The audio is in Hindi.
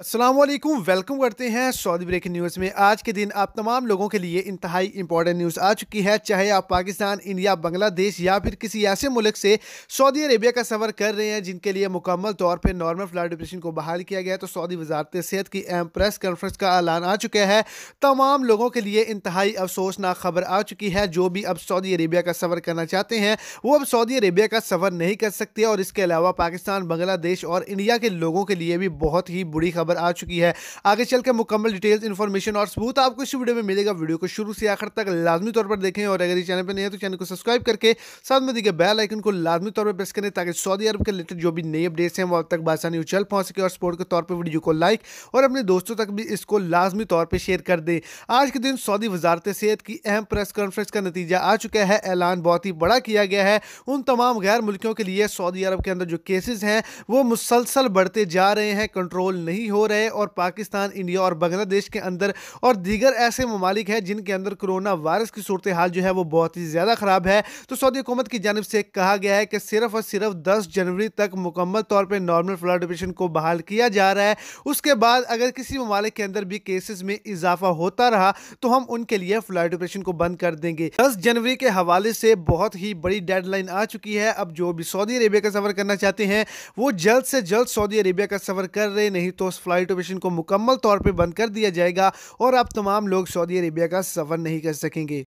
असलम वेलकम करते हैं सऊदी ब्रेकिंग न्यूज़ में आज के दिन आप तमाम लोगों के लिए इंतहाई इंपॉर्टेंट न्यूज़ आ चुकी है चाहे आप पाकिस्तान इंडिया बांग्लादेश या फिर किसी ऐसे मुल्क से सऊदी अरेबिया का सफ़र कर रहे हैं जिनके लिए मुकम्मल तौर पर नॉर्मल फ्लाइट ऑपरेशन को बहाल किया गया है तो सऊदी वजारत सेहत की अहम प्रेस कॉन्फ्रेंस का ऐलान आ चुका है तमाम लोगों के लिए इंतहाई अफसोसनाक खबर आ चुकी है जो भी अब सऊदी अरेबिया का सफ़र करना चाहते हैं वो अब सऊदी अरेबिया का सफ़र नहीं कर सकते और इसके अलावा पाकिस्तान बांग्लादेश और इंडिया के लोगों के लिए भी बहुत ही बुरी खबर खबर आ चुकी है आगे चल के मुकम्मल डिटेल्स इन्फॉर्मेशन और सबूत आपको इस वीडियो में मिलेगा वीडियो को शुरू से आखिर तक लाजमी तौर पर देखें और अगर ये चैनल पर नहीं है तो चैनल को सब्सक्राइब करके साथ में दिखे बेल आइकन को लाजमी तौर पर प्रेस करें ताकि सऊदी अरब के रिलेटेड जो भी नई अपडेट्स हैं वो अब तक बासानी उछल पहुँच सके और स्पोर्ट के तौर पर वीडियो को लाइक और अपने दोस्तों तक भी इसको लाजमी तौर पर शेयर कर दें आज के दिन सऊदी वजारत सेहत की अहम प्रेस कॉन्फ्रेंस का नतीजा आ चुका है ऐलान बहुत ही बड़ा किया गया है उन तमाम गैर मुल्कियों के लिए सऊदी अरब के अंदर जो केसेज हैं वो मुसलसल बढ़ते जा रहे हैं कंट्रोल नहीं हो हो रहे और पाकिस्तान इंडिया और बांग्लादेश के अंदर और दीगर ऐसे ममालिक हैं जिनके अंदर कोरोना वायरस की सूरत हाल जो है वो बहुत ही ज़्यादा ख़राब है तो सऊदी हुकूमत की जानब से कहा गया है कि सिर्फ और सिर्फ दस जनवरी तक मुकम्मल तौर पर नॉर्मल फ्लड ऑपरेशन को बहाल किया जा रहा है उसके बाद अगर किसी ममालिक के अंदर भी केसेस में इजाफा होता रहा तो हम उनके लिए फ्लड ऑपरेशन को बंद कर देंगे दस जनवरी के हवाले से बहुत ही बड़ी डेडलाइन आ चुकी है अब जो भी सऊदी अरेबिया का सफर करना चाहते हैं वो जल्द से जल्द सऊदी अरेबिया का सफर कर रहे नहीं तो उस फ़्लाइट ऑपरेशन को मुकम्मल तौर पर बंद कर दिया जाएगा और अब तमाम लोग सऊदी अरेबिया का सफ़र नहीं कर सकेंगे